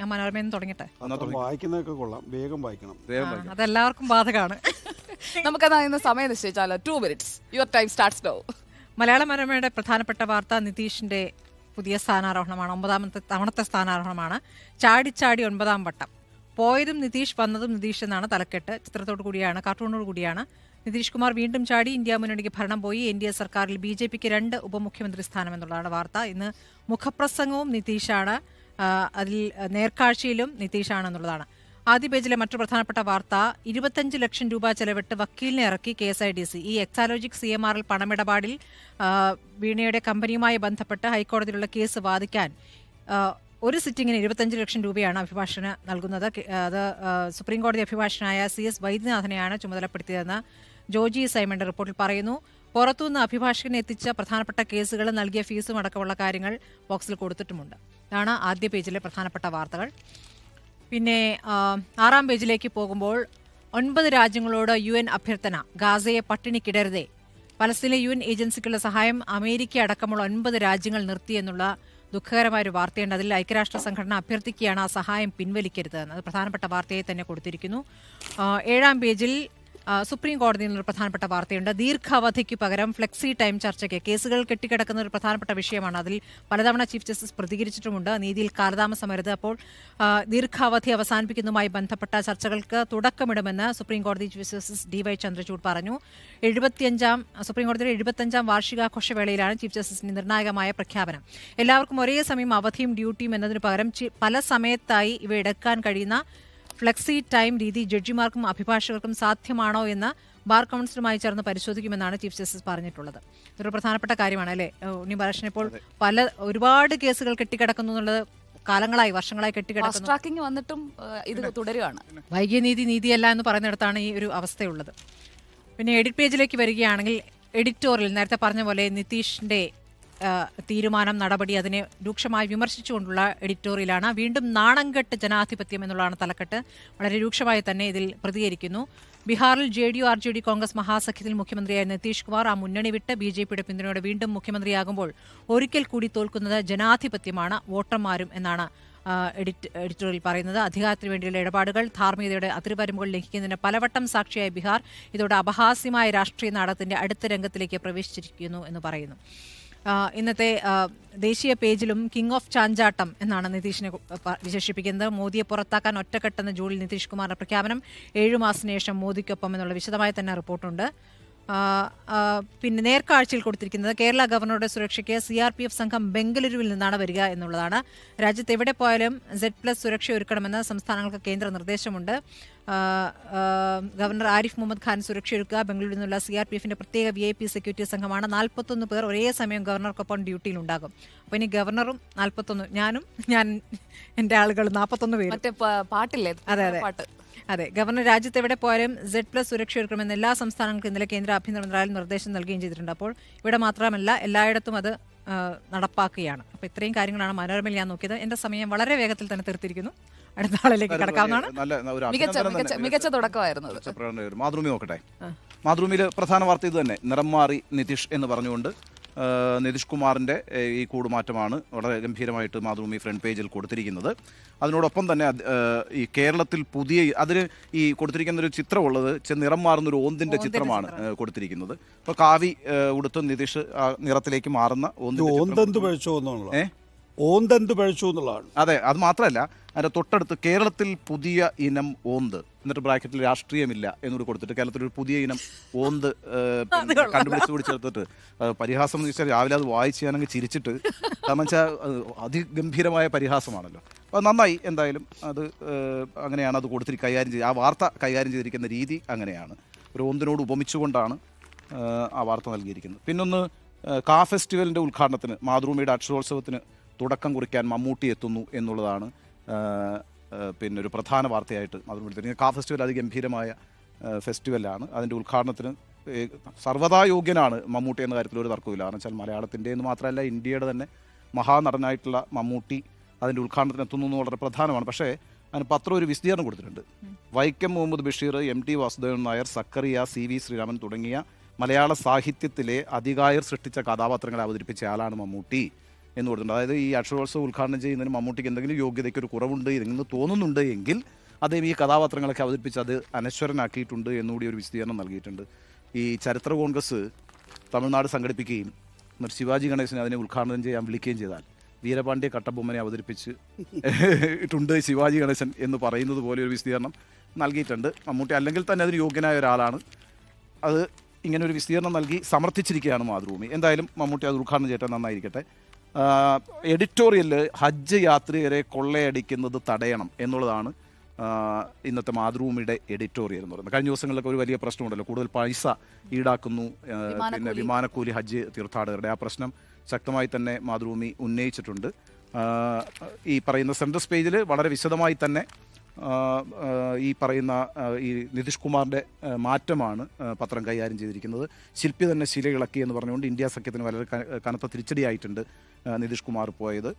ഞാൻ മനോരമയിൽ നിന്ന് തുടങ്ങട്ടെ വായിക്കുന്നതൊക്കെ കൊള്ളാം വേഗം വായിക്കണം അതെല്ലാവർക്കും ബാധകമാണ് നമുക്കതാ സമയം നിശ്ചയിച്ചാലോ two minutes your time starts now Malayala മനോരമയുടെ പ്രധാനപ്പെട്ട വാർത്ത നിതീഷിന്റെ പുതിയ സ്ഥാനാരോഹണമാണ് ഒമ്പതാമത്തെ തവണത്തെ സ്ഥാനാരോഹണമാണ് ചാടിച്ചാടി ഒൻപതാം വട്ടം പോയതും നിതീഷ് വന്നതും നിതീഷ് എന്നാണ് തലക്കെട്ട് ചിത്രത്തോടു കൂടിയാണ് കാർട്ടൂണോട് കൂടിയാണ് നിതീഷ് കുമാർ വീണ്ടും ചാടി ഇന്ത്യ മുന്നണിക്ക് ഭരണം പോയി എൻ ഡി എ സർക്കാരിൽ ബി ജെ പിക്ക് രണ്ട് ഉപമുഖ്യമന്ത്രി സ്ഥാനം എന്നുള്ളതാണ് വാർത്ത ഇന്ന് മുഖപ്രസംഗവും നിതീഷാണ് അതിൽ നേർക്കാഴ്ചയിലും നിതീഷാണെന്നുള്ളതാണ് ആദ്യ പേജിലെ മറ്റു പ്രധാനപ്പെട്ട വാർത്ത ഇരുപത്തഞ്ച് ലക്ഷം രൂപ ചെലവിട്ട് വക്കീലിനെ ഇറക്കി K S I D C ഈ എക്സാലോജിക് സി എം ആറിൽ പണമിടപാടിൽ വീണയുടെ കമ്പനിയുമായി ബന്ധപ്പെട്ട് ഹൈക്കോടതിയിലുള്ള കേസ് വാദിക്കാൻ ഒരു സിറ്റിങ്ങിന് ഇരുപത്തഞ്ച് ലക്ഷം രൂപയാണ് അഭിഭാഷകന് നൽകുന്നത് അത് സുപ്രീം കോടതി അഭിഭാഷകനായ സി എസ് വൈദ്യനാഥനെയാണ് ചുമതലപ്പെടുത്തിയതെന്ന് ജോജി സൈമന്റെ റിപ്പോർട്ടിൽ പറയുന്നു പുറത്തുനിന്ന് അഭിഭാഷകനെത്തിച്ച എത്തിച്ച പ്രധാനപ്പെട്ട കേസുകൾ നൽകിയ ഫീസും അടക്കമുള്ള കാര്യങ്ങൾ ബോക്സിൽ കൊടുത്തിട്ടുമുണ്ട് ഇതാണ് ആദ്യ പേജിലെ പ്രധാനപ്പെട്ട വാർത്തകൾ പിന്നെ ആറാം പേജിലേക്ക് പോകുമ്പോൾ ഒൻപത് രാജ്യങ്ങളോട് യു എൻ അഭ്യർത്ഥന ഗാസയെ പട്ടിണിക്കിടരുതേ പലസ്തീനെ യു എൻ ഏജൻസിക്കുള്ള സഹായം അമേരിക്ക അടക്കമുള്ള ഒൻപത് രാജ്യങ്ങൾ നിർത്തിയെന്നുള്ള ദുഃഖകരമായ ഒരു വാർത്തയുണ്ട് അതിൽ ഐക്യരാഷ്ട്ര സംഘടന അഭ്യർത്ഥിക്കുകയാണ് ആ സഹായം പിൻവലിക്കരുത് എന്നത് പ്രധാനപ്പെട്ട വാർത്തയെ തന്നെ കൊടുത്തിരിക്കുന്നു ഏഴാം പേജിൽ സുപ്രീം കോടതിയിൽ നിന്നൊരു പ്രധാനപ്പെട്ട വാർത്തയുണ്ട് ദീർഘാവധിക്ക് പകരം ഫ്ലെക്സി ടൈം ചർച്ചയ്ക്ക് കേസുകൾ കെട്ടിക്കിടക്കുന്ന ഒരു പ്രധാനപ്പെട്ട വിഷയമാണ് അതിൽ പലതവണ ചീഫ് ജസ്റ്റിസ് പ്രതികരിച്ചിട്ടുമുണ്ട് നീതിയിൽ കാലതാമസം വരുത് അപ്പോൾ ദീർഘാവധി അവസാനിപ്പിക്കുന്നതുമായി ബന്ധപ്പെട്ട ചർച്ചകൾക്ക് തുടക്കമിടുമെന്ന് സുപ്രീം കോടതി chief justice D Y Chandrachud പറഞ്ഞു എഴുപത്തിയഞ്ചാം സുപ്രീം കോടതിയുടെ എഴുപത്തഞ്ചാം വാർഷികാഘോഷ വേളയിലാണ് ചീഫ് ജസ്റ്റിസിന്റെ നിർണായകമായ പ്രഖ്യാപനം എല്ലാവർക്കും ഒരേ സമയം അവധിയും ഡ്യൂട്ടിയും എന്നതിനു പകരം പല സമയത്തായി ഇവ എടുക്കാൻ കഴിയുന്ന ഫ്ലെക്സി ടൈം രീതി ജഡ്ജിമാർക്കും അഭിഭാഷകർക്കും സാധ്യമാണോ എന്ന് ബാർ കൗൺസിലുമായി ചേർന്ന് പരിശോധിക്കുമെന്നാണ് ചീഫ് ജസ്റ്റിസ് പറഞ്ഞിട്ടുള്ളത് ഇതൊരു പ്രധാനപ്പെട്ട കാര്യമാണ് അല്ലേ ബാലകൃഷ്ണൻ ഇപ്പോൾ പല ഒരുപാട് കേസുകൾ കെട്ടിക്കിടക്കുന്നു എന്നുള്ളത് കാലങ്ങളായി വർഷങ്ങളായി കെട്ടിക്കിടക്കുന്നു വന്നിട്ടും ഇത് തുടരുകയാണ് വൈകിയ നീതി നീതിയല്ല എന്ന് പറയുന്നിടത്താണ് ഈ ഒരു അവസ്ഥയുള്ളത് പിന്നെ എഡിറ്റ് പേജിലേക്ക് വരികയാണെങ്കിൽ എഡിറ്റോറിയൽ നേരത്തെ പറഞ്ഞ പോലെ നിതീഷിന്റെ തീരുമാനം നടപടി അതിനെ രൂക്ഷമായി വിമർശിച്ചുകൊണ്ടുള്ള എഡിറ്റോറിയലാണ് വീണ്ടും നാണംകെട്ട് ജനാധിപത്യം എന്നുള്ളതാണ് തലക്കെട്ട് വളരെ രൂക്ഷമായി തന്നെ ഇതിൽ പ്രതികരിക്കുന്നു ബീഹാറിൽ J D U R J D Congress മഹാസഖ്യത്തിൽ മുഖ്യമന്ത്രിയായ നിതീഷ് കുമാർ ആ മുന്നണി വിട്ട് ബി ജെ പിയുടെ പിന്തുണയോടെ വീണ്ടും മുഖ്യമന്ത്രിയാകുമ്പോൾ ഒരിക്കൽ കൂടി തോൽക്കുന്നത് ജനാധിപത്യമാണ് വോട്ടർമാരും എന്നാണ് എഡിറ്റ് എഡിറ്റോറിയൽ പറയുന്നത് അധികാരത്തിന് വേണ്ടിയുള്ള ഇടപാടുകൾ ധാർമ്മികതയുടെ അതിരുപരമ്പുകൾ ലംഘിക്കുന്നതിന് പലവട്ടം സാക്ഷിയായ ബീഹാർ ഇതോടെ അപഹാസ്യമായ രാഷ്ട്രീയ നാടകത്തിന്റെ അടുത്ത രംഗത്തിലേക്ക് പ്രവേശിച്ചിരിക്കുന്നു എന്ന് പറയുന്നു ഇന്നത്തെ ദേശീയ പേജിലും കിങ് ഓഫ് ചാഞ്ചാട്ടം എന്നാണ് നിതീഷിനെ വിശേഷിപ്പിക്കുന്നത് മോദിയെ പുറത്താക്കാൻ ഒറ്റക്കെട്ടെന്ന് ജൂളിൽ നിതീഷ് കുമാറിന്റെ പ്രഖ്യാപനം ഏഴു മാസത്തിനു ശേഷം മോദിക്കൊപ്പം എന്നുള്ള വിശദമായി തന്നെ റിപ്പോർട്ടുണ്ട് പിന്നെ നേർക്കാഴ്ചയിൽ കൊടുത്തിരിക്കുന്നത് കേരള ഗവർണറുടെ സുരക്ഷയ്ക്ക് സി ആർ പി എഫ് സംഘം ബംഗളൂരുവിൽ നിന്നാണ് വരിക എന്നുള്ളതാണ് രാജ്യത്ത് എവിടെ പോയാലും സെഡ് പ്ലസ് സുരക്ഷ ഒരുക്കണമെന്ന് സംസ്ഥാനങ്ങൾക്ക് കേന്ദ്ര നിർദ്ദേശമുണ്ട് ഗവർണർ ആരിഫ് മുഹമ്മദ് ഖാൻ ഒരുക്കുക ബംഗളൂരിൽ നിന്നുള്ള സി ആർ പി എഫിന്റെ പ്രത്യേക വി ഐ പി സെക്യൂരിറ്റി സംഘമാണ് നാൽപ്പത്തൊന്ന് പേർ ഒരേ സമയം ഗവർണർക്കൊപ്പം ഉണ്ടാകും അപ്പോൾ ഇനി ഗവർണറും നാൽപ്പത്തൊന്ന് ഞാനും ഞാൻ എൻ്റെ ആളുകൾ നാൽപ്പത്തൊന്ന് പേര് പാട്ടില്ലേ അതെ അതെ പാട്ട് അതെ ഗവർണർ രാജ്യത്ത് എവിടെ പോയാലും സെഡ് പ്ലസ് ഒരുക്കണമെന്ന് എല്ലാ സംസ്ഥാനങ്ങൾക്കും ഇന്നലെ കേന്ദ്ര ആഭ്യന്തര മന്ത്രാലയം നിർദ്ദേശം നൽകുകയും ചെയ്തിട്ടുണ്ട് അപ്പോൾ ഇവിടെ മാത്രമല്ല എല്ലായിടത്തും അത് നടപ്പാക്കുകയാണ് അപ്പോൾ ഇത്രയും കാര്യങ്ങളാണ് മനോരമയിൽ ഞാൻ നോക്കിയത് എന്റെ സമയം വളരെ വേഗത്തിൽ തന്നെ തീർത്തിരിക്കുന്നു അടുത്ത ആളിലേക്ക് കടക്കാവുന്നതാണ് മികച്ച തുടക്കമായിരുന്നു മാതൃഭൂമി നോക്കട്ടെ മാതൃഭൂമിയിൽ പ്രധാന വാർത്ത ഇത് തന്നെ നിറം മാറി നിതീഷ് എന്ന് പറഞ്ഞുകൊണ്ട് നിതീഷ് കുമാറിൻ്റെ ഈ കൂടുമാറ്റമാണ് വളരെ ഗംഭീരമായിട്ട് മാതൃഭൂമി ഫ്രണ്ട് പേജിൽ കൊടുത്തിരിക്കുന്നത് അതിനോടൊപ്പം തന്നെ ഈ കേരളത്തിൽ പുതിയ അതിന് ഈ കൊടുത്തിരിക്കുന്ന ഒരു ചിത്രമുള്ളത് നിറം മാറുന്ന ഒരു ഓന്തിൻ്റെ ചിത്രമാണ് കൊടുത്തിരിക്കുന്നത് അപ്പോൾ കാവി ഉടുത്ത് നിതീഷ് നിറത്തിലേക്ക് മാറുന്ന പഴിച്ചോന്നുള്ളൂ ഏഹ് ഓന്തെന്ത് പഴിച്ചു എന്നുള്ളതാണ് അതെ അത് മാത്രമല്ല അതിൻ്റെ തൊട്ടടുത്ത് കേരളത്തിൽ പുതിയ ഇനം ഓന്ത് എന്നിട്ട് ബ്രാക്കറ്റിൽ രാഷ്ട്രീയമില്ല എന്നോട് കൊടുത്തിട്ട് കേരളത്തിൽ ഒരു പുതിയ ഇനം ഓന്ത് കണ്ടുപിടിച്ച് പിടിച്ചെടുത്തിട്ട് പരിഹാസം എന്ന് വെച്ചാൽ രാവിലെ അത് വായിച്ച് ഞാനങ്ങ് ചിരിച്ചിട്ട് കാരണം വെച്ചാൽ അതിഗംഭീരമായ പരിഹാസമാണല്ലോ അപ്പോൾ നന്നായി എന്തായാലും അത് അങ്ങനെയാണ് അത് കൊടുത്തി കൈകാര്യം ചെയ്ത് ആ വാർത്ത കൈകാര്യം ചെയ്തിരിക്കുന്ന രീതി അങ്ങനെയാണ് ഒരു ഓന്തിനോട് ഉപമിച്ചുകൊണ്ടാണ് ആ വാർത്ത നൽകിയിരിക്കുന്നത് പിന്നൊന്ന് കാ ഫെസ്റ്റിവലിൻ്റെ ഉദ്ഘാടനത്തിന് മാതൃഭൂമിയുടെ അക്ഷരോത്സവത്തിന് തുടക്കം കുറിക്കാൻ മമ്മൂട്ടി എത്തുന്നു എന്നുള്ളതാണ് പിന്നെ ഒരു പ്രധാന വാർത്തയായിട്ട് അതുപോലെ തന്നെ കാ ഫെസ്റ്റിവൽ അതിഗംഭീരമായ ഫെസ്റ്റിവലാണ് അതിൻ്റെ ഉദ്ഘാടനത്തിന് സർവ്വതാ യോഗ്യനാണ് മമ്മൂട്ടി എന്ന കാര്യത്തിൽ ഒരു തർക്കമില്ല കാരണം വെച്ചാൽ മലയാളത്തിൻ്റെ എന്ന് മാത്രമല്ല ഇന്ത്യയുടെ തന്നെ മഹാനടനായിട്ടുള്ള മമ്മൂട്ടി അതിൻ്റെ ഉദ്ഘാടനത്തിന് എത്തുന്നു വളരെ പ്രധാനമാണ് പക്ഷേ അതിന് പത്രം ഒരു വിശദീകരണം കൊടുത്തിട്ടുണ്ട് Vaikom Muhammad Basheer M T Vasudevan Nair Zacharia C V Sreeraman തുടങ്ങിയ മലയാള സാഹിത്യത്തിലെ അധികായർ സൃഷ്ടിച്ച കഥാപാത്രങ്ങളെ അവതരിപ്പിച്ച ആളാണ് മമ്മൂട്ടി എന്ന് പറഞ്ഞിട്ടുണ്ട് അതായത് ഈ അക്ഷരോത്സവം ഉദ്ഘാടനം ചെയ്യുന്നതിന് മമ്മൂട്ടിക്ക് എന്തെങ്കിലും യോഗ്യതയ്ക്ക് ഒരു കുറവുണ്ട് എന്ന് തോന്നുന്നുണ്ട് എങ്കിൽ അദ്ദേഹം ഈ കഥാപാത്രങ്ങളൊക്കെ അവതരിപ്പിച്ച് അത് അനശ്വരനാക്കിയിട്ടുണ്ട് എന്നുകൂടി ഒരു വിശദീകരണം നൽകിയിട്ടുണ്ട് ഈ ചരിത്ര കോൺഗ്രസ് തമിഴ്നാട് സംഘടിപ്പിക്കുകയും ശിവാജി ഗണേശനെ അതിനെ ഉദ്ഘാടനം ചെയ്യാൻ വിളിക്കുകയും ചെയ്താൽ വീരപാണ്ഡ്യ കട്ടബൊമ്മനെ അവതരിപ്പിച്ച് ഇട്ടുണ്ട് ശിവാജി ഗണേശൻ എന്ന് പറയുന്നത് പോലെ ഒരു വിശദീകരണം നൽകിയിട്ടുണ്ട് മമ്മൂട്ടി അല്ലെങ്കിൽ തന്നെ അതിന് യോഗ്യനായ ഒരാളാണ് അത് ഇങ്ങനെ ഒരു വിശദീകരണം നൽകി സമർത്ഥിച്ചിരിക്കുകയാണ് മാതൃഭൂമി എന്തായാലും മമ്മൂട്ടി അത് ഉദ്ഘാടനം ചെയ്യട്ടെ നന്നായിരിക്കട്ടെ എഡിറ്റോറിയൽ ഹജ്ജ് യാത്രികരെ കൊള്ളയടിക്കുന്നത് തടയണം എന്നുള്ളതാണ് ഇന്നത്തെ മാതൃഭൂമിയുടെ എഡിറ്റോറിയൽ എന്ന് പറയുന്നത് കഴിഞ്ഞ ദിവസങ്ങളിലൊക്കെ ഒരു വലിയ പ്രശ്നമുണ്ടല്ലോ കൂടുതൽ പൈസ ഈടാക്കുന്നു പിന്നെ വിമാനക്കൂലി ഹജ്ജ് തീർത്ഥാടകരുടെ ആ പ്രശ്നം ശക്തമായി തന്നെ മാതൃഭൂമി ഉന്നയിച്ചിട്ടുണ്ട് ഈ പറയുന്ന സെൻട്രസ് പേജിൽ വളരെ വിശദമായി തന്നെ ഈ പറയുന്ന ഈ നിതീഷ് കുമാറിൻ്റെ മാറ്റമാണ് പത്രം കൈകാര്യം ചെയ്തിരിക്കുന്നത് ശില്പി തന്നെ ശിലയിളക്കി എന്ന് പറഞ്ഞുകൊണ്ട് ഇന്ത്യ സഖ്യത്തിന് വളരെ കനത്ത തിരിച്ചടിയായിട്ടുണ്ട് നിതീഷ് കുമാർ പോയത്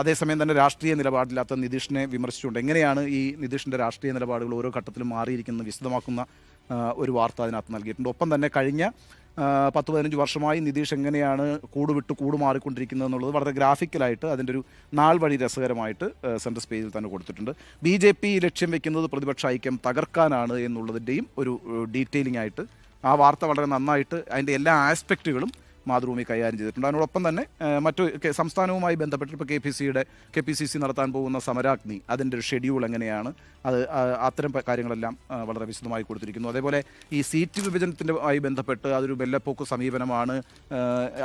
അതേസമയം തന്നെ രാഷ്ട്രീയ നിലപാടില്ലാത്ത നിതീഷിനെ വിമർശിച്ചുകൊണ്ട് എങ്ങനെയാണ് ഈ നിതീഷിൻ്റെ രാഷ്ട്രീയ നിലപാടുകൾ ഓരോ ഘട്ടത്തിലും മാറിയിരിക്കുന്നത് വിശദമാക്കുന്ന ഒരു വാർത്ത അതിനകത്ത് നൽകിയിട്ടുണ്ട് ഒപ്പം തന്നെ കഴിഞ്ഞ പത്ത് പതിനഞ്ച് വർഷമായി നിതീഷ് എങ്ങനെയാണ് കൂടുവിട്ട് കൂട് മാറിക്കൊണ്ടിരിക്കുന്നത് എന്നുള്ളത് വളരെ ഗ്രാഫിക്കലായിട്ട് അതിൻ്റെ ഒരു നാൾ വഴി രസകരമായിട്ട് സെൻട്രസ് പേജിൽ തന്നെ കൊടുത്തിട്ടുണ്ട് ബി ജെ പി ലക്ഷ്യം വെക്കുന്നത് പ്രതിപക്ഷ ഐക്യം തകർക്കാനാണ് എന്നുള്ളതിൻ്റെയും ഒരു ഡീറ്റെയിലിംഗ് ആയിട്ട് ആ വാർത്ത വളരെ നന്നായിട്ട് അതിൻ്റെ എല്ലാ ആസ്പെക്റ്റുകളും മാതൃഭൂമി കൈകാര്യം ചെയ്തിട്ടുണ്ട് അതിനോടൊപ്പം തന്നെ മറ്റു സംസ്ഥാനവുമായി ബന്ധപ്പെട്ട് ഇപ്പോൾ കെ പി സിയുടെ കെ പി സി സി നടത്താൻ പോകുന്ന സമരാഗ്നി അതിൻ്റെ ഒരു ഷെഡ്യൂൾ എങ്ങനെയാണ് അത് അത്തരം കാര്യങ്ങളെല്ലാം വളരെ വിശദമായി കൊടുത്തിരിക്കുന്നു അതേപോലെ ഈ സീറ്റ് വിഭജനത്തിൻ്റെ ആയി ബന്ധപ്പെട്ട് അതൊരു വെല്ലപ്പോക്ക് സമീപനമാണ്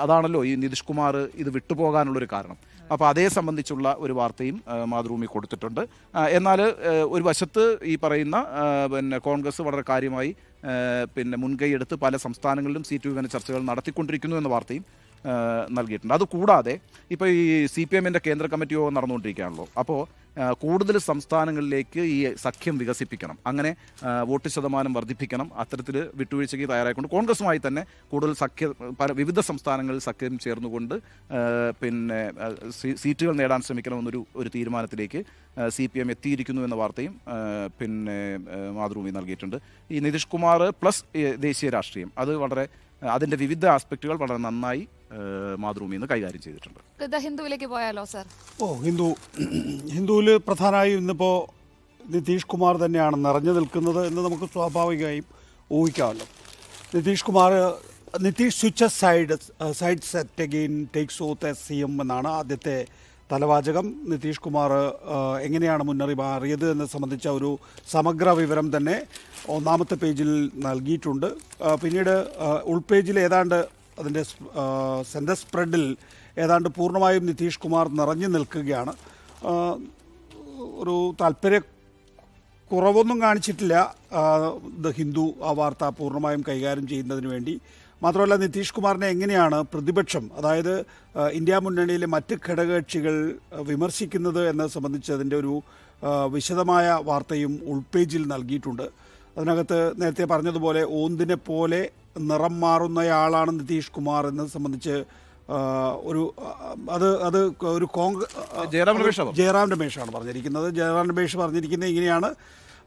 അതാണല്ലോ ഈ നിതീഷ് കുമാർ ഇത് വിട്ടുപോകാനുള്ളൊരു കാരണം അപ്പോൾ അതേ സംബന്ധിച്ചുള്ള ഒരു വാർത്തയും മാതൃഭൂമി കൊടുത്തിട്ടുണ്ട് എന്നാൽ ഒരു വശത്ത് ഈ പറയുന്ന പിന്നെ കോൺഗ്രസ് വളരെ കാര്യമായി പിന്നെ മുൻകൈയെടുത്ത് പല സംസ്ഥാനങ്ങളിലും സീറ്റ് വിഭജന ചർച്ചകൾ നടത്തിക്കൊണ്ടിരിക്കുന്നു എന്ന വാർത്തയും നൽകിയിട്ടുണ്ട് അതുകൂടാതെ ഇപ്പോൾ ഈ സി പി എമ്മിൻ്റെ കേന്ദ്ര കമ്മിറ്റി യോഗം നടന്നുകൊണ്ടിരിക്കുകയാണല്ലോ അപ്പോൾ കൂടുതൽ സംസ്ഥാനങ്ങളിലേക്ക് ഈ സഖ്യം വികസിപ്പിക്കണം അങ്ങനെ വോട്ട് ശതമാനം വർദ്ധിപ്പിക്കണം അത്തരത്തിൽ വിട്ടുവീഴ്ചയ്ക്ക് തയ്യാറായിക്കൊണ്ട് കോൺഗ്രസുമായി തന്നെ കൂടുതൽ സഖ്യ പല വിവിധ സംസ്ഥാനങ്ങളിൽ സഖ്യം ചേർന്നുകൊണ്ട് പിന്നെ സീറ്റുകൾ നേടാൻ ശ്രമിക്കണമെന്നൊരു ഒരു തീരുമാനത്തിലേക്ക് സി പി എം എത്തിയിരിക്കുന്നു എന്ന വാർത്തയും പിന്നെ മാതൃഭൂമി നൽകിയിട്ടുണ്ട് ഈ നിതീഷ് കുമാർ പ്ലസ് ദേശീയ രാഷ്ട്രീയം അത് വളരെ അതിൻ്റെ വിവിധ ആസ്പെക്റ്റുകൾ വളരെ നന്നായി മാതൃഭൂമിന്ന് കൈകാര്യം ചെയ്തിട്ടുണ്ട് ഹിന്ദുവിലേക്ക് പോയാലോ സർ ഓ ഹിന്ദു ഹിന്ദുവിൽ പ്രധാനമായും ഇന്നിപ്പോൾ നിതീഷ് കുമാർ തന്നെയാണ് നിറഞ്ഞു നിൽക്കുന്നത് എന്ന് നമുക്ക് സ്വാഭാവികമായും ഊഹിക്കാമല്ലോ Nitish Kumar Nitish switch side side set again takes oath as C M എന്നാണ് ആദ്യത്തെ തലവാചകം നിതീഷ് കുമാർ എങ്ങനെയാണ് മുന്നറിയിപ്പ് അറിയത് എന്നെ സംബന്ധിച്ച ഒരു സമഗ്ര വിവരം തന്നെ ഒന്നാമത്തെ പേജിൽ നൽകിയിട്ടുണ്ട് പിന്നീട് ഉൾപേജിൽ ഏതാണ്ട് അതിൻ്റെ സെൻറ്റർ സ്പ്രെഡിൽ ഏതാണ്ട് പൂർണ്ണമായും നിതീഷ് കുമാർ നിറഞ്ഞു നിൽക്കുകയാണ് ഒരു താല്പര്യ കുറവൊന്നും കാണിച്ചിട്ടില്ല ദ ഹിന്ദു ആ വാർത്ത പൂർണ്ണമായും കൈകാര്യം ചെയ്യുന്നതിന് വേണ്ടി മാത്രമല്ല നിതീഷ് കുമാറിനെ എങ്ങനെയാണ് പ്രതിപക്ഷം അതായത് ഇന്ത്യ മുന്നണിയിലെ മറ്റ് ഘടകകക്ഷികൾ വിമർശിക്കുന്നത് എന്നത് സംബന്ധിച്ച് അതിൻ്റെ ഒരു വിശദമായ വാർത്തയും ഉൾപേജിൽ നൽകിയിട്ടുണ്ട് അതിനകത്ത് നേരത്തെ പറഞ്ഞതുപോലെ ഓന്തിനെ പോലെ നിറം മാറുന്നയാളാണ് നിതീഷ് കുമാർ എന്നത് സംബന്ധിച്ച് ഒരു അത് അത് ഒരു കോൺഗ്രസ് ജയറാം രമേഷാണ് പറഞ്ഞിരിക്കുന്നത് ജയറാം രമേഷ് പറഞ്ഞിരിക്കുന്നത് ഇങ്ങനെയാണ്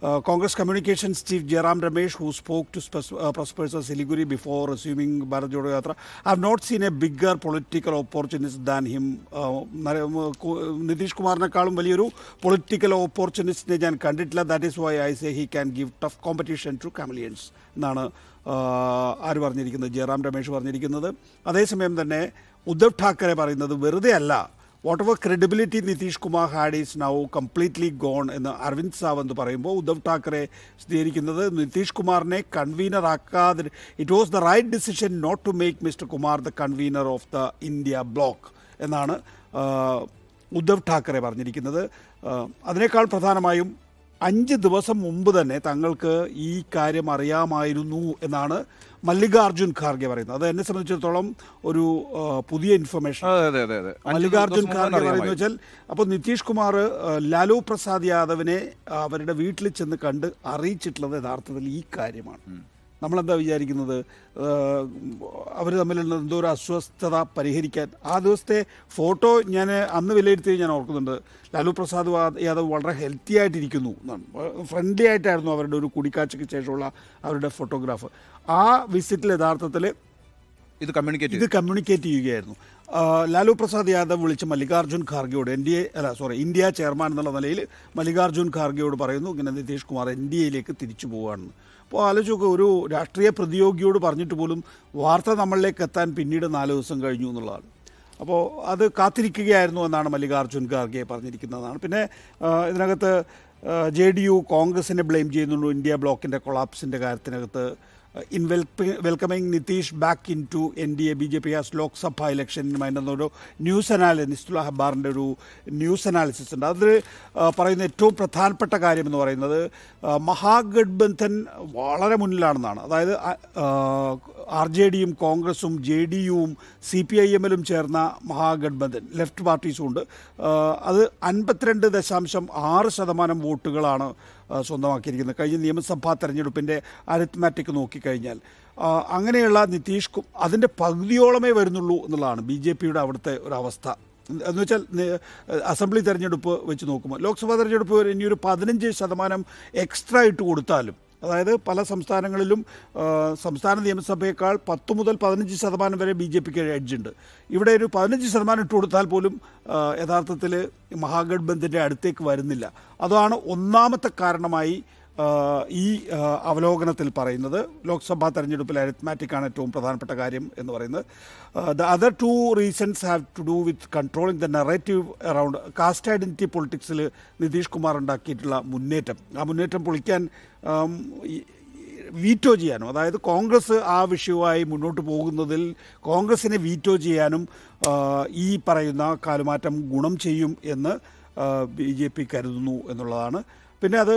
Uh, Congress Communications Chief Jaram Ramesh, who spoke to uh, press Siliguri before assuming Bharat Jodo Yatra, I have not seen a bigger political opportunist than him. Nitish കുമാറിനെക്കാളും വലിയൊരു പൊളിറ്റിക്കൽ ഓപ്പർച്യൂണിസ്റ്റിനെ ഞാൻ കണ്ടിട്ടില്ല that is why I say he can give tough competition to chameleons എന്നാണ് ആര് പറഞ്ഞിരിക്കുന്നത് ജയറാം രമേശ് പറഞ്ഞിരിക്കുന്നത് അതേസമയം തന്നെ ഉദ്ധവ് Thakkaray പറയുന്നത് വെറുതെ അല്ല whatever credibility Nitish Kumar had is now completely gone എന്ന് അരവിന്ദ് സാവന്ത് പറയുമ്പോൾ ഉദ്ധവ് താക്കറെ സ്ഥിരീകരിക്കുന്നത് നിതീഷ് കുമാറിനെ കൺവീനർ ആക്കാതെ it was the right decision not to make mister Kumar the convener of the India bloc എന്നാണ് ഉദ്ധവ് ഠാക്കറെ പറഞ്ഞിരിക്കുന്നത് അതിനേക്കാൾ പ്രധാനമായും അഞ്ച് ദിവസം മുമ്പ് തന്നെ തങ്ങൾക്ക് ഈ കാര്യം അറിയാമായിരുന്നു എന്നാണ് മല്ലികാർജുൻ ഖാർഗെ പറയുന്നത് അത് എന്നെ സംബന്ധിച്ചിടത്തോളം ഒരു പുതിയ ഇൻഫർമേഷൻ മല്ലികാർജുൻ ഖാർഗെ പറയുന്നത് വെച്ചാൽ അപ്പോൾ നിതീഷ് കുമാർ ലാലു പ്രസാദ് യാദവിനെ അവരുടെ വീട്ടിൽ ചെന്ന് കണ്ട് അറിയിച്ചിട്ടുള്ളത് യഥാർത്ഥത്തിൽ ഈ കാര്യമാണ് നമ്മളെന്താ വിചാരിക്കുന്നത് അവർ തമ്മിലുള്ള എന്തോ ഒരു അസ്വസ്ഥത പരിഹരിക്കാൻ ആ ദിവസത്തെ ഫോട്ടോ ഞാൻ അന്ന് വിലയിരുത്തി ഞാൻ ഓർക്കുന്നുണ്ട് ലാലു പ്രസാദ് യാദവ് വളരെ ഹെൽത്തി ആയിട്ടിരിക്കുന്നു എന്നാണ് ഫ്രണ്ട്ലി ആയിട്ടായിരുന്നു അവരുടെ ഒരു കൂടിക്കാഴ്ചയ്ക്ക് ശേഷമുള്ള അവരുടെ ഫോട്ടോഗ്രാഫ് ആ വിസിറ്റിൽ യഥാർത്ഥത്തിൽ ഇത് കമ്മ്യൂണിക്കേറ്റ് ഇത് കമ്മ്യൂണിക്കേറ്റ് ചെയ്യുകയായിരുന്നു ലാലു പ്രസാദ് യാദവ് വിളിച്ച് മല്ലികാർജ്ജുൻ ഖാർഗെയോട് എൻ ഡി എ അല്ല സോറി ഇന്ത്യ ചെയർമാൻ എന്നുള്ള നിലയിൽ മല്ലികാർജ്ജുൻ ഖാർഗെയോട് പറയുന്നു ഇങ്ങനെ നിതീഷ് കുമാർ എൻ ഡി എയിലേക്ക് തിരിച്ചു പോവുകയാണെന്ന് അപ്പോൾ ആലോചിച്ചൊക്കെ ഒരു രാഷ്ട്രീയ പ്രതിയോഗിയോട് പറഞ്ഞിട്ട് പോലും വാർത്ത നമ്മളിലേക്ക് എത്താൻ പിന്നീട് നാല് ദിവസം കഴിഞ്ഞു എന്നുള്ളതാണ് അപ്പോൾ അത് കാത്തിരിക്കുകയായിരുന്നു എന്നാണ് മല്ലികാർജ്ജുൻ ഖാർഗെ പറഞ്ഞിരിക്കുന്നതാണ് പിന്നെ ഇതിനകത്ത് ജെ ഡി യു കോൺഗ്രസിനെ ബ്ലെയിം ചെയ്യുന്നുള്ളൂ ഇന്ത്യ ബ്ലോക്കിൻ്റെ കൊളാപ്സിൻ്റെ കാര്യത്തിനകത്ത് back in to N D A B J P ആ ലോക്സഭ ഇലക്ഷനുമായി ന്യൂസ് അനാലി നിസ്തുല ഹബാറിൻ്റെ ഒരു ന്യൂസ് അനാലിസിസ് ഉണ്ട് അതിൽ uh, പറയുന്ന ഏറ്റവും പ്രധാനപ്പെട്ട കാര്യം എന്ന് പറയുന്നത് uh, മഹാഗഡ്ബന്ധൻ വളരെ മുന്നിലാണെന്നാണ് അതായത് uh, ആർ ജെ ഡിയും കോൺഗ്രസും ജെ ഡി യുവും സി പി ഐ എമ്മിലും ചേർന്ന മഹാഗഡ്ബന്ധൻ ലെഫ്റ്റ് പാർട്ടീസും ഉണ്ട് അത് അൻപത്തിരണ്ട് ദശാംശം ആറ് ശതമാനം വോട്ടുകളാണ് സ്വന്തമാക്കിയിരിക്കുന്നത് കഴിഞ്ഞ നിയമസഭാ തെരഞ്ഞെടുപ്പിൻ്റെ അരിത്മാറ്റിക് നോക്കിക്കഴിഞ്ഞാൽ അങ്ങനെയുള്ള നിതീഷ് അതിൻ്റെ പകുതിയോളമേ വരുന്നുള്ളൂ എന്നുള്ളതാണ് ബി ജെ പിയുടെ അവിടുത്തെ ഒരവസ്ഥ എന്ന് വെച്ചാൽ അസംബ്ലി തെരഞ്ഞെടുപ്പ് വെച്ച് നോക്കുമ്പോൾ ലോക്സഭാ തെരഞ്ഞെടുപ്പ് ഇനി ഒരു പതിനഞ്ച് ശതമാനം എക്സ്ട്രാ ഇട്ട് കൊടുത്താലും അതായത് പല സംസ്ഥാനങ്ങളിലും സംസ്ഥാന നിയമസഭയേക്കാൾ പത്ത് മുതൽ പതിനഞ്ച് ശതമാനം വരെ ബി ജെ പിക്ക് എഡ്ജുണ്ട് ഇവിടെ ഒരു പതിനഞ്ച് ശതമാനം ഇട്ട് കൊടുത്താൽ പോലും യഥാർത്ഥത്തിൽ മഹാഗഡ്ബന്ധിൻ്റെ അടുത്തേക്ക് വരുന്നില്ല അതാണ് ഒന്നാമത്തെ കാരണമായി ഈ അവലോകനത്തിൽ പറയുന്നത് ലോക്സഭാ അരിത്മാറ്റിക് അരിത്മാറ്റിക്കാണ് ഏറ്റവും പ്രധാനപ്പെട്ട കാര്യം എന്ന് പറയുന്നത് the other two reasons have to do with controlling the narrative around caste identity പൊളിറ്റിക്സിൽ നിതീഷ് കുമാർ ഉണ്ടാക്കിയിട്ടുള്ള മുന്നേറ്റം ആ മുന്നേറ്റം പൊളിക്കാൻ വീറ്റോ ചെയ്യാനും അതായത് കോൺഗ്രസ് ആ വിഷയവുമായി മുന്നോട്ട് പോകുന്നതിൽ കോൺഗ്രസിനെ വീറ്റോ ചെയ്യാനും ഈ പറയുന്ന കാലുമാറ്റം ഗുണം ചെയ്യും എന്ന് ബി ജെ പി കരുതുന്നു എന്നുള്ളതാണ് പിന്നെ അത്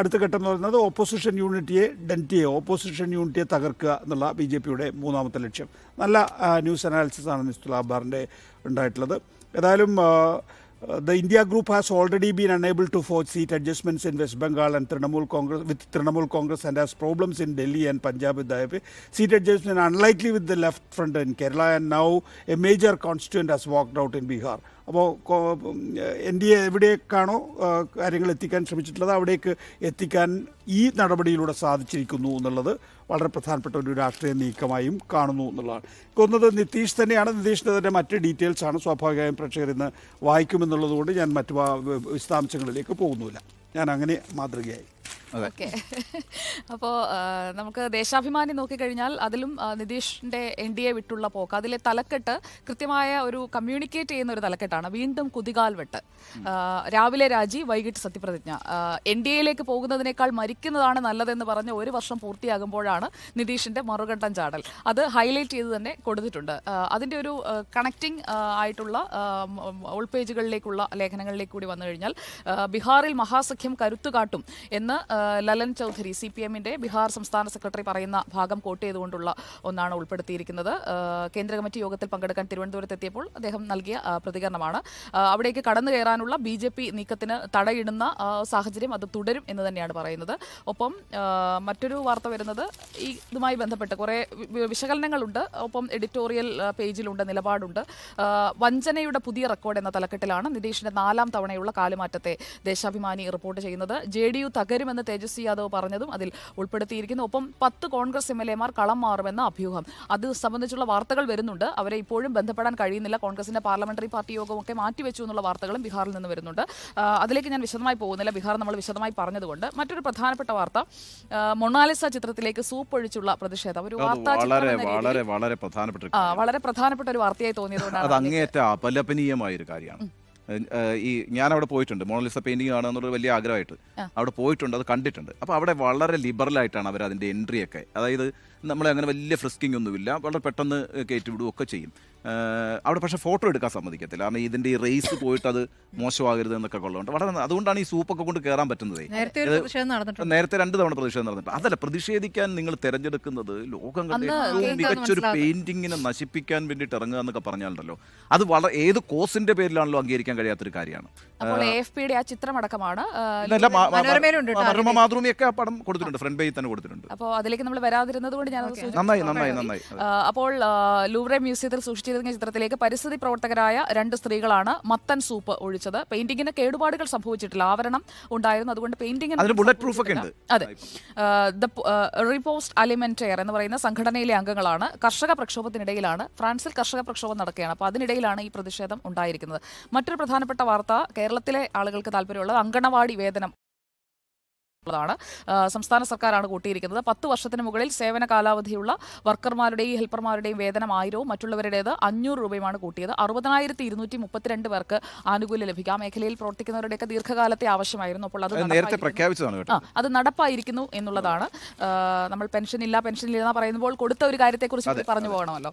അടുത്ത ഘട്ടം എന്ന് പറയുന്നത് ഓപ്പോസിഷൻ യൂണിറ്റിയെ ഡെൻറ്റിയെ ഓപ്പോസിഷൻ യൂണിറ്റിയെ തകർക്കുക എന്നുള്ള ബി ജെ പിയുടെ മൂന്നാമത്തെ ലക്ഷ്യം നല്ല ന്യൂസ് അനാലിസിസ് ആണ് നിസ്തുലാബാറിൻ്റെ ഉണ്ടായിട്ടുള്ളത് ഏതായാലും Uh, the India group has already been unable to forge seat adjustments in West Bengal and Trinamool Congress with Trinamool Congress and has problems in Delhi and Punjab with the IFA. Seat adjustment unlikely with the left front in Kerala and now a major constituent has walked out in Bihar. അപ്പോൾ N D A എവിടേക്കാണോ കാര്യങ്ങൾ എത്തിക്കാൻ ശ്രമിച്ചിട്ടുള്ളത് അവിടേക്ക് എത്തിക്കാൻ ഈ നടപടിയിലൂടെ സാധിച്ചിരിക്കുന്നു എന്നുള്ളത് വളരെ പ്രധാനപ്പെട്ട ഒരു രാഷ്ട്രീയ നീക്കമായും കാണുന്നു എന്നുള്ളതാണ് കൊന്നത് നിതീഷ് തന്നെയാണ് നിതീഷിൻ്റെ മറ്റ് ഡീറ്റെയിൽസാണ് സ്വാഭാവികമായും പ്രേക്ഷകർ ഇന്ന് വായിക്കുമെന്നുള്ളതുകൊണ്ട് ഞാൻ മറ്റു വിശദാംശങ്ങളിലേക്ക് പോകുന്നില്ല ഞാൻ അങ്ങനെ മാതൃകയായി ഓക്കെ അപ്പോൾ നമുക്ക് ദേശാഭിമാനി നോക്കിക്കഴിഞ്ഞാൽ അതിലും നിതീഷിൻ്റെ എൻ ഡി എ വിട്ടുള്ള പോക്ക് അതിലെ തലക്കെട്ട് കൃത്യമായ ഒരു കമ്മ്യൂണിക്കേറ്റ് ചെയ്യുന്ന ഒരു തലക്കെട്ടാണ് വീണ്ടും കുതികാൽ വെട്ട് രാവിലെ രാജി വൈകിട്ട് സത്യപ്രതിജ്ഞ എൻ ഡി എയിലേക്ക് പോകുന്നതിനേക്കാൾ മരിക്കുന്നതാണ് നല്ലതെന്ന് പറഞ്ഞ് ഒരു വർഷം പൂർത്തിയാകുമ്പോഴാണ് നിതീഷിൻ്റെ മറുകണ്ഠം ചാടൽ അത് ഹൈലൈറ്റ് ചെയ്ത് തന്നെ കൊടുത്തിട്ടുണ്ട് അതിൻ്റെ ഒരു കണക്റ്റിംഗ് ആയിട്ടുള്ള ഉൾപേജുകളിലേക്കുള്ള ലേഖനങ്ങളിലേക്ക് കൂടി വന്നു കഴിഞ്ഞാൽ ബീഹാറിൽ മഹാസഖ്യം കരുത്തുകാട്ടും എന്ന് ലലൻ ചൗധരി സി പി എമ്മിന്റെ ബിഹാർ സംസ്ഥാന സെക്രട്ടറി പറയുന്ന ഭാഗം കോട്ട് ചെയ്തുകൊണ്ടുള്ള ഒന്നാണ് ഉൾപ്പെടുത്തിയിരിക്കുന്നത് കേന്ദ്ര കമ്മിറ്റി യോഗത്തിൽ പങ്കെടുക്കാൻ തിരുവനന്തപുരത്തെത്തിയപ്പോൾ അദ്ദേഹം നൽകിയ പ്രതികരണമാണ് അവിടേക്ക് കടന്നു കയറാനുള്ള ബി ജെ പി നീക്കത്തിന് തടയിടുന്ന സാഹചര്യം അത് തുടരും എന്ന് തന്നെയാണ് പറയുന്നത് ഒപ്പം മറ്റൊരു വാർത്ത വരുന്നത് ഈ ഇതുമായി ബന്ധപ്പെട്ട് കുറേ വിശകലനങ്ങളുണ്ട് ഒപ്പം എഡിറ്റോറിയൽ പേജിലുണ്ട് നിലപാടുണ്ട് വഞ്ചനയുടെ പുതിയ റെക്കോർഡ് എന്ന തലക്കെട്ടിലാണ് നിതീഷിന്റെ നാലാം തവണയുള്ള കാലുമാറ്റത്തെ ദേശാഭിമാനി റിപ്പോർട്ട് ചെയ്യുന്നത് ജെ ഡി യു തകരും ലഭിക്കുമെന്ന് തേജസ്വി യാദവ് പറഞ്ഞതും അതിൽ ഉൾപ്പെടുത്തിയിരിക്കുന്നു ഒപ്പം പത്ത് കോൺഗ്രസ് എം എൽ എമാർ കളം മാറുമെന്ന അഭ്യൂഹം അത് സംബന്ധിച്ചുള്ള വാർത്തകൾ വരുന്നുണ്ട് അവരെ ഇപ്പോഴും ബന്ധപ്പെടാൻ കഴിയുന്നില്ല കോൺഗ്രസിന്റെ പാർലമെന്ററി പാർട്ടി യോഗമൊക്കെ മാറ്റിവെച്ചു എന്നുള്ള വാർത്തകളും ബീഹാറിൽ നിന്ന് വരുന്നുണ്ട് അതിലേക്ക് ഞാൻ വിശദമായി പോകുന്നില്ല ബീഹാർ നമ്മൾ വിശദമായി പറഞ്ഞതുകൊണ്ട് മറ്റൊരു പ്രധാനപ്പെട്ട വാർത്ത മൊണാലിസ ചിത്രത്തിലേക്ക് സൂപ്പ് ഒഴിച്ചുള്ള പ്രതിഷേധം ഒരു വാർത്താ വളരെ വളരെ പ്രധാനപ്പെട്ട ഒരു വാർത്തയായി തോന്നിയതുകൊണ്ടാണ് അങ്ങേയറ്റ അപലപനീയമായ ഒരു കാര്യമാണ് ഈ ഞാൻ അവിടെ പോയിട്ടുണ്ട് മോണലിസ പെയിന്റിംഗ് കാണാന്നുള്ള വലിയ ആഗ്രഹമായിട്ട് അവിടെ പോയിട്ടുണ്ട് അത് കണ്ടിട്ടുണ്ട് അപ്പോൾ അവിടെ വളരെ ലിബറലായിട്ടാണ് അവർ അതിൻ്റെ എൻട്രി ഒക്കെ അതായത് നമ്മളെ അങ്ങനെ വലിയ ഫ്രിസ്കിംഗ് ഒന്നുമില്ല വളരെ പെട്ടെന്ന് കയറ്റിവിടുകയും ഒക്കെ ചെയ്യും അവിടെ പക്ഷേ ഫോട്ടോ എടുക്കാൻ സമ്മതിക്കത്തില്ല കാരണം ഇതിന്റെ ഈ റേസ് പോയിട്ട് അത് മോശമാകരുത് എന്നൊക്കെ ഉള്ളതുകൊണ്ട് വളരെ അതുകൊണ്ടാണ് ഈ സൂപ്പൊക്കെ കൊണ്ട് കയറാൻ പറ്റുന്നത് നേരത്തെ രണ്ട് തവണ പ്രതിഷേധം നടന്നിട്ടുണ്ട് അതല്ല പ്രതിഷേധിക്കാൻ നിങ്ങൾ തിരഞ്ഞെടുക്കുന്നത് ലോകം കണ്ട മികച്ചൊരു പെയിന്റിങ്ങിനെ നശിപ്പിക്കാൻ വേണ്ടിയിട്ട് ഇറങ്ങുക എന്നൊക്കെ പറഞ്ഞാലുണ്ടല്ലോ അത് വളരെ ഏത് കോസിന്റെ പേരിലാണല്ലോ അംഗീകരിക്കാൻ കഴിയാത്തൊരു കാര്യമാണ് ആ ചിത്രമടക്കമാണ് മനോരമ മാതൃഭൂമിയൊക്കെ ആ പടം കൊടുത്തിട്ടുണ്ട് ഫ്രണ്ട് പേജിൽ തന്നെ കൊടുത്തിട്ടുണ്ട് അപ്പോൾ അതിലേക്ക് നമ്മൾ വരാതിരുന്നത് കൂടി ഞാൻ നന്നായി നന്നായി നന്നായി അപ്പോൾ ലൂവ്രെ മ്യൂസിയത്തിൽ സൂക്ഷിച്ചിരുന്ന ചിത്രത്തിലേക്ക് പരിസ്ഥിതി പ്രവർത്തകരായ രണ്ട് സ്ത്രീകളാണ് മത്തൻ സൂപ്പ് ഒഴിച്ചത് പെയിന്റിങ്ങിന് കേടുപാടുകൾ സംഭവിച്ചിട്ടില്ല ആവരണം ഉണ്ടായിരുന്നു അതുകൊണ്ട് പെയിന്റിങ്ങിന് ബുള്ളറ്റ് പ്രൂഫ് ഒക്കെ ഉണ്ട് അതെ ദ റിപ്പോസ്റ്റ് അലിമെന്റയർ എന്ന് പറയുന്ന സംഘടനയിലെ അംഗങ്ങളാണ് കർഷക പ്രക്ഷോഭത്തിനിടയിലാണ് ഫ്രാൻസിൽ കർഷക പ്രക്ഷോഭം നടക്കുകയാണ് അപ്പോൾ അതിനിടയിലാണ് ഈ പ്രതിഷേധം ഉണ്ടായിരിക്കുന്നത് മറ്റൊരു പ്രധാനപ്പെട്ട വാർത്ത കേരളത്തിലെ ആളുകൾക്ക് താല്പര്യമുള്ളത് അങ്കണവാടി വേതനം ാണ് സംസ്ഥാന സർക്കാരാണ് കൂട്ടിയിരിക്കുന്നത് പത്ത് വർഷത്തിന് മുകളിൽ സേവന കാലാവധിയുള്ള വർക്കർമാരുടെയും ഹെൽപ്പർമാരുടെയും വേതനം ആയിരവും മറ്റുള്ളവരുടേത് അഞ്ഞൂറ് രൂപയുമാണ് കൂട്ടിയത് അറുപതിനായിരത്തി ഇരുന്നൂറ്റി മുപ്പത്തിരണ്ട് പേർക്ക് ആനുകൂല്യം ലഭിക്കാം മേഖലയിൽ പ്രവർത്തിക്കുന്നവരുടെയൊക്കെ ദീർഘകാലത്തെ ആവശ്യമായിരുന്നു അപ്പോൾ അത് നേരത്തെ പ്രഖ്യാപിച്ചതാണ് അത് നടപ്പായിരിക്കുന്നു എന്നുള്ളതാണ് നമ്മൾ പെൻഷൻ ഇല്ല പെൻഷൻ ഇല്ല എന്ന് പറയുമ്പോൾ കൊടുത്ത ഒരു കാര്യത്തെക്കുറിച്ച് പറഞ്ഞു പോകണമല്ലോ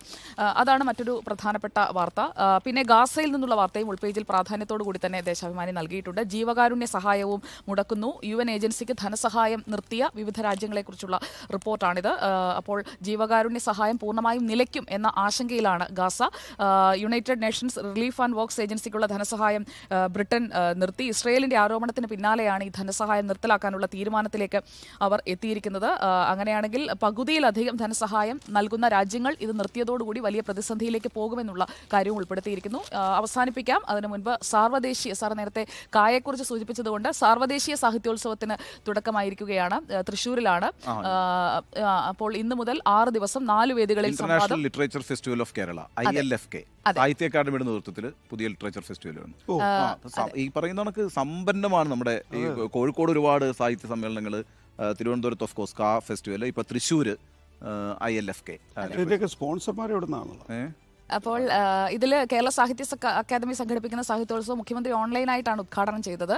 അതാണ് മറ്റൊരു പ്രധാനപ്പെട്ട വാർത്ത പിന്നെ ഗാസയിൽ നിന്നുള്ള വാർത്തയും ഉൾപേജിൽ പ്രാധാന്യത്തോടു കൂടി തന്നെ ദേശാഭിമാനി നൽകിയിട്ടുണ്ട് ജീവകാരുണ്യ സഹായവും മുടക്കുന്നു യു ഏജൻസിക്ക് ധനസഹായം നിർത്തിയ വിവിധ രാജ്യങ്ങളെക്കുറിച്ചുള്ള റിപ്പോർട്ടാണിത് അപ്പോൾ ജീവകാരുണ്യ സഹായം പൂർണ്ണമായും നിലയ്ക്കും എന്ന ആശങ്കയിലാണ് Gaza united nations relief and works ഏജൻസിക്കുള്ള ധനസഹായം ബ്രിട്ടൻ നിർത്തി ഇസ്രയേലിന്റെ ആരോപണത്തിന് പിന്നാലെയാണ് ഈ ധനസഹായം നിർത്തലാക്കാനുള്ള തീരുമാനത്തിലേക്ക് അവർ എത്തിയിരിക്കുന്നത് അങ്ങനെയാണെങ്കിൽ പകുതിയിലധികം ധനസഹായം നൽകുന്ന രാജ്യങ്ങൾ ഇത് നിർത്തിയതോടുകൂടി വലിയ പ്രതിസന്ധിയിലേക്ക് പോകുമെന്നുള്ള കാര്യവും ഉൾപ്പെടുത്തിയിരിക്കുന്നു അവസാനിപ്പിക്കാം അതിനു മുൻപ് സാർവദേശീയ സാർ നേരത്തെ കായയെക്കുറിച്ച് സൂചിപ്പിച്ചതുകൊണ്ട് സാർവദേശീയ സാഹിത്യോത്സവത്തിന് തുടക്കമായിരിക്കുകയാണ് തൃശ്ശൂരിലാണ് അപ്പോൾ ഇന്ന് മുതൽ ആറ് ദിവസം നാല് വേദികളിൽ international literature festival of Kerala I L F K Sahitya അക്കാദമിയുടെ നേതൃത്വത്തിൽ പുതിയ ലിറ്ററേച്ചർ ഫെസ്റ്റിവൽ വന്നു ഈ പറയുന്ന കണക്ക് സമ്പന്നമാണ് നമ്മുടെ ഈ കോഴിക്കോട് ഒരുപാട് സാഹിത്യ സമ്മേളനങ്ങൾ തിരുവനന്തപുരത്ത് ഓഫ് കോസ്കാ കാ ഫെസ്റ്റിവൽ ഇപ്പൊ Thrissur I L F K ഇതൊക്കെ സ്പോൺസർമാർ എവിടെ നിന്നാണല്ലോ അപ്പോൾ ഇതിൽ കേരള സാഹിത്യ അക്കാദമി സംഘടിപ്പിക്കുന്ന സാഹിത്യോത്സവം മുഖ്യമന്ത്രി ഓൺലൈനായിട്ടാണ് ഉദ്ഘാടനം ചെയ്തത്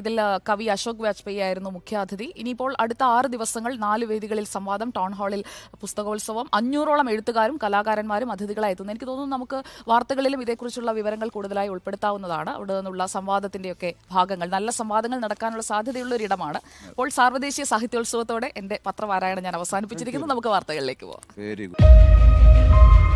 ഇതിൽ കവി അശോക് വാജ്പേയി ആയിരുന്നു മുഖ്യാതിഥി ഇനിയിപ്പോൾ അടുത്ത ആറ് ദിവസങ്ങൾ നാല് വേദികളിൽ സംവാദം ടൗൺ ഹാളിൽ പുസ്തകോത്സവം അഞ്ഞൂറോളം എഴുത്തുകാരും കലാകാരന്മാരും അതിഥികളായി എത്തുന്നു എനിക്ക് തോന്നുന്നു നമുക്ക് വാർത്തകളിലും ഇതേക്കുറിച്ചുള്ള വിവരങ്ങൾ കൂടുതലായി ഉൾപ്പെടുത്താവുന്നതാണ് അവിടെ നിന്നുള്ള സംവാദത്തിൻ്റെയൊക്കെ ഭാഗങ്ങൾ നല്ല സംവാദങ്ങൾ നടക്കാനുള്ള സാധ്യതയുള്ള ഒരിടമാണ് അപ്പോൾ സാർവദേശീയ സാഹിത്യോത്സവത്തോടെ എൻ്റെ പത്രവാരായണം ഞാൻ അവസാനിപ്പിച്ചിരിക്കുന്നു നമുക്ക് വാർത്തകളിലേക്ക് പോകാം